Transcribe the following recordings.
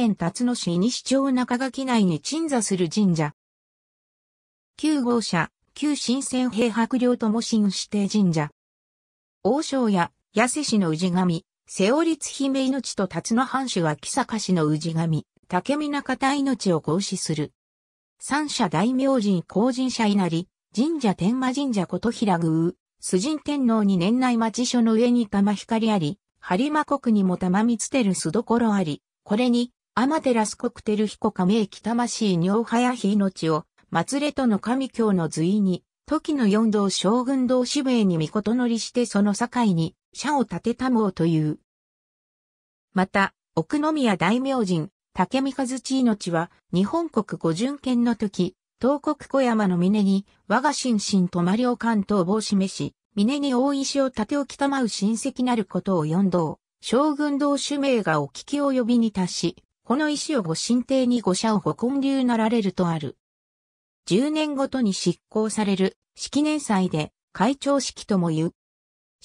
県辰野市西町中垣内に鎮座する神社。9号車、旧新鮮平白領とも新指定神社。王将や八瀬市の氏神、瀬尾立姫命と辰野藩主は木坂市の氏神、竹見中田命を合祀する。三社大明神公神社稲荷、神社天満神社琴平宮、主神天皇に年内町所の上に玉光あり、播磨国にも玉つてる須所あり、これに、アマテラス国テル彦亀駅魂尿イノ命を、祭れとの神教の随に、時の四道将軍道士名に御事乗りしてその境に、社を立てたもうという。また、奥宮大明神、竹三和地命は、日本国五巡県の時、東国小山の峰に、我が心身とまりオ関東を示し、峰に大石を立て置きたまう親戚なることを四道、将軍道主名がお聞き及びに達し、この石を御神帝に御社を保建流なられるとある。10年ごとに執行される式年祭で会長式とも言う。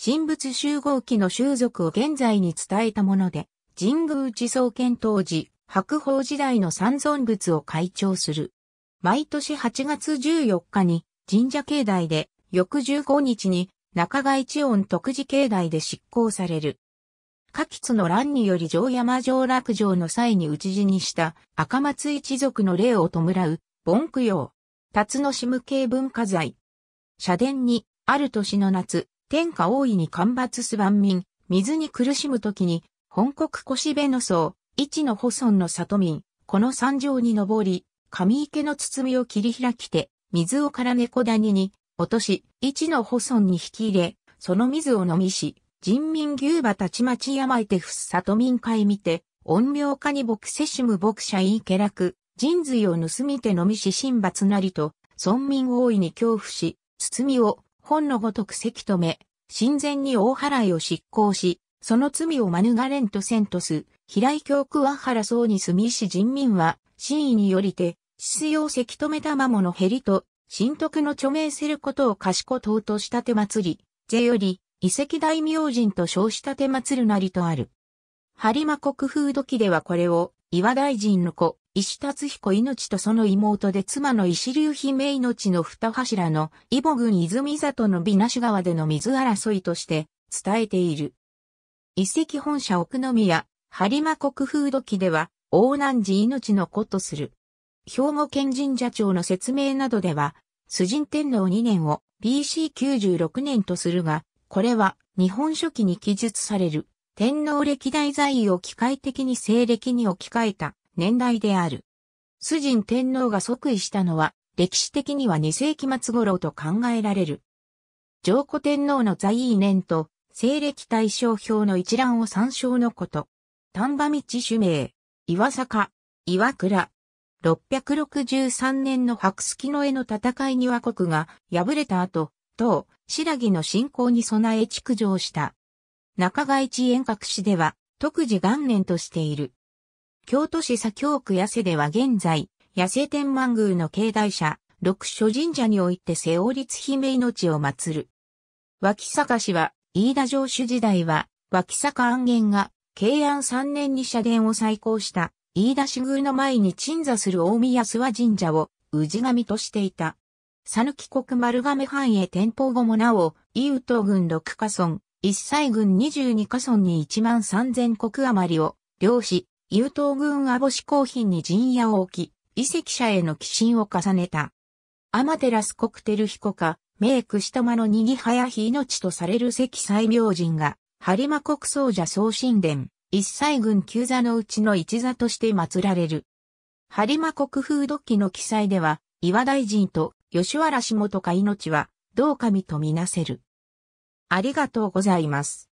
神仏集合期の習俗を現在に伝えたもので、神宮寺創建当時、白鳳時代の三尊仏を会長する。毎年8月14日に神社境内で、翌15日に中外地音特寺境内で執行される。下吉の乱により城山城落城の際に討ち死にした赤松一族の霊を弔う、盆供養。辰野市無形文化財。社殿に、ある年の夏、天下大いに干ばつす万民、水に苦しむ時に、本国越辺の層、一の保村の里民、この山上に登り、神池の包みを切り開きて、水をから猫谷に、落とし、一の保村に引き入れ、その水を飲みし、人民牛馬たちまち病てふっさと民会見て、恩量化に牧せしむ牧者いいらく、人髄を盗みてのみし神罰なりと、村民大いに恐怖し、包みを本のごとくせき止め、神前に大払いを執行し、その罪を免れんとせんとす、平井教区は原僧に住みし人民は、真意によりて、必要せき止めたもの減りと、神徳の著名せることを賢とうとしたて祭り、ぜより、遺跡大明神と称した手祭るなりとある。播磨国風土記ではこれを、岩大臣の子、石達彦命とその妹で妻の石流姫命の二柱の、イボ郡泉里の美那川での水争いとして、伝えている。遺跡本社奥宮、播磨国風土記では、大南寺命の子とする。兵庫県神社庁の説明などでは、崇神天皇2年を BC96 年とするが、これは日本書紀に記述される天皇歴代在位を機械的に西暦に置き換えた年代である。主人天皇が即位したのは歴史的には2世紀末頃と考えられる。上古天皇の在位年と西暦対象表の一覧を参照のこと。丹波道主名、岩坂、岩倉。663年の白月の絵の戦いには国が敗れた後、等、白木の信仰に備え築城した。中外地遠隔市では、特時元年としている。京都市左京区八瀬では現在、八瀬天満宮の境内社、六所神社において瀬王立姫命を祀る。脇坂氏は、飯田城主時代は、脇坂安元が、慶安3年に社殿を再興した、飯田市宮の前に鎮座する大宮諏訪神社を、氏神としていた。佐抜国丸亀藩へ転向後もなお、伊ウト軍6カ村、一歳軍22カ村に1万3000国余りを、漁師、伊ウト軍網干公品に陣屋を置き、遺跡者への寄進を重ねた。アマテラス国テルヒコか、メイク下間のにぎはやひ命とされる関西明人が、ハリマ国僧者総神殿、一歳軍旧座のうちの一座として祀られる。ハリマ国風土記の記載では、岩大臣と吉原氏元か命は、どう神とみなせる。ありがとうございます。